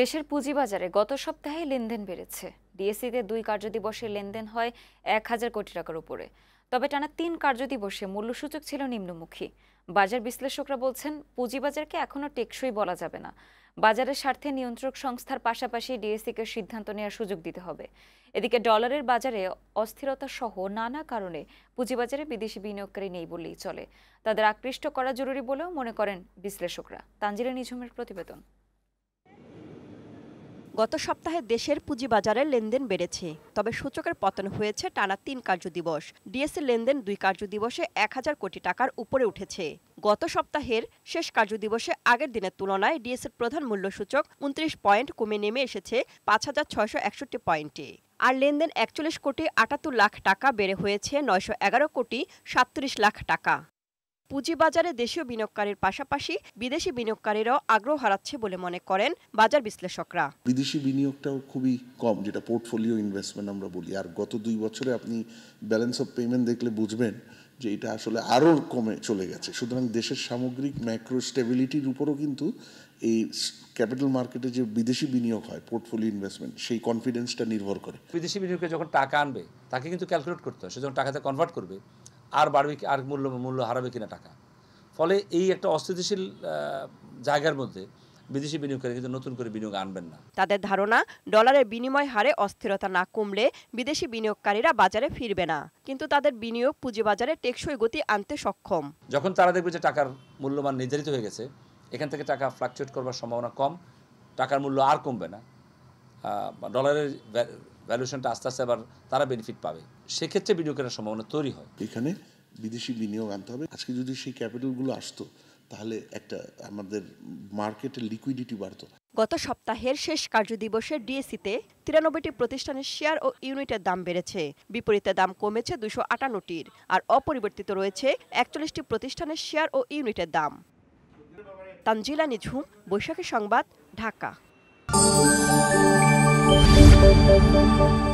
দেশের পুঁজিবাজারে গত সপ্তাহে লেনদেন বেড়েছে ডিএসসিতে দুই কার্যদিবসে লেনদেন হয় এক হাজার কোটি টাকার উপরে তবে টানা তিন কার্যদিবসে মূল্যসূচক ছিল নিম্নমুখী বাজার বিশ্লেষকরা বলছেন পুঁজিবাজারকে এখনও টেকসই বলা যাবে না বাজারের স্বার্থে নিয়ন্ত্রক সংস্থার পাশাপাশি ডিএসসিকে সিদ্ধান্ত নেওয়ার সুযোগ দিতে হবে এদিকে ডলারের বাজারে অস্থিরতা সহ নানা কারণে পুঁজিবাজারে বিদেশি বিনিয়োগকারী নেই বললেই চলে তাদের আকৃষ্ট করা জরুরি বলেও মনে করেন বিশ্লেষকরা তানজিরা নিঝুমের প্রতিবেদন গত সপ্তাহে দেশের পুঁজিবাজারের লেনদেন বেড়েছে তবে সূচকের পতন হয়েছে টানা তিন কার্যদিবস ডিএসসি লেনদেন দুই কার্যদিবসে এক হাজার কোটি টাকার উপরে উঠেছে গত সপ্তাহের শেষ কার্যদিবসে আগের দিনের তুলনায় ডিএসসির প্রধান মূল্যসূচক উনত্রিশ পয়েন্ট কমে নেমে এসেছে পাঁচ হাজার ছয়শো একষট্টি পয়েন্টে আর লেনদেন একচল্লিশ কোটি আটাত্তর লাখ টাকা বেড়ে হয়েছে নয়শো এগারো কোটি সাতত্রিশ লাখ টাকা পুঁজিবাজারে দেশীয় বিনিয়োগকারীর পাশাপাশি বিদেশি বিনিয়োগকারীরাও আগ্রহ হারাচ্ছে বলে মনে করেন বাজার বিশ্লেষকরা বিদেশি বিনিয়োগটাও খুবই কম যেটা পোর্টফোলিও ইনভেস্টমেন্ট আমরা বলি আর গত দুই বছরে আপনি ব্যালেন্স অফ পেমেন্ট দেখলে বুঝবেন যে এটা আসলে আরও কমে চলে গেছে সুতরাং দেশের সামগ্রিক ম্যাক্রো স্টেবিলিটির উপরও কিন্তু এই ক্যাপিটাল মার্কেটে যে বিদেশি বিনিয়োগ হয় পোর্টফোলিও ইনভেস্টমেন্ট সেই কনফিডেন্সটা নির্ভর করে বিদেশি বিনিয়োগে যখন টাকা আনবে তাকে কিন্তু ক্যালকুলেট করতে হয় সে যখন টাকাতে কনভার্ট করবে আর বাড়বে আর মূল্য মূল্য হারাবে কিনা টাকা ফলে এই একটা অস্থিতিশীল জায়গার মধ্যে বিদেশি বিনিয়োগকারী কিন্তু নতুন করে বিনিয়োগ আনবেন না তাদের ধারণা ডলারের বিনিময় হারে অস্থিরতা না কমলে বিদেশি বিনিয়োগকারীরা বাজারে ফিরবে না কিন্তু তাদের বিনিয়োগ পুঁজিবাজারে টেকসই গতি আনতে সক্ষম যখন তারা দেখবে যে টাকার মূল্যমান নির্ধারিত হয়ে গেছে এখান থেকে টাকা ফ্লাকচুয়েট করবার সম্ভাবনা কম টাকার মূল্য আর কমবে না ডলারের ভ্যালুয়েশনটা আস্তে আস্তে আবার তারা বেনিফিট পাবে সেক্ষেত্রে বিনিয়োগ সম্ভাবনা তৈরি হয় এখানে বিদেশি বিনিয়োগ আনতে হবে আজকে যদি সেই ক্যাপিটালগুলো আসতো তাহলে একটা আমাদের মার্কেটে লিকুইডিটি বাড়তো গত সপ্তাহের শেষ কার্যদিবসে ডিএসিতে তিরানব্বইটি প্রতিষ্ঠানের শেয়ার ও ইউনিটের দাম বেড়েছে বিপরীতে দাম কমেছে দুশো আটান্নটির আর অপরিবর্তিত রয়েছে একচল্লিশটি প্রতিষ্ঠানের শেয়ার ও ইউনিটের দাম তানজিলা নিঝুম বৈশাখী সংবাদ ঢাকা Música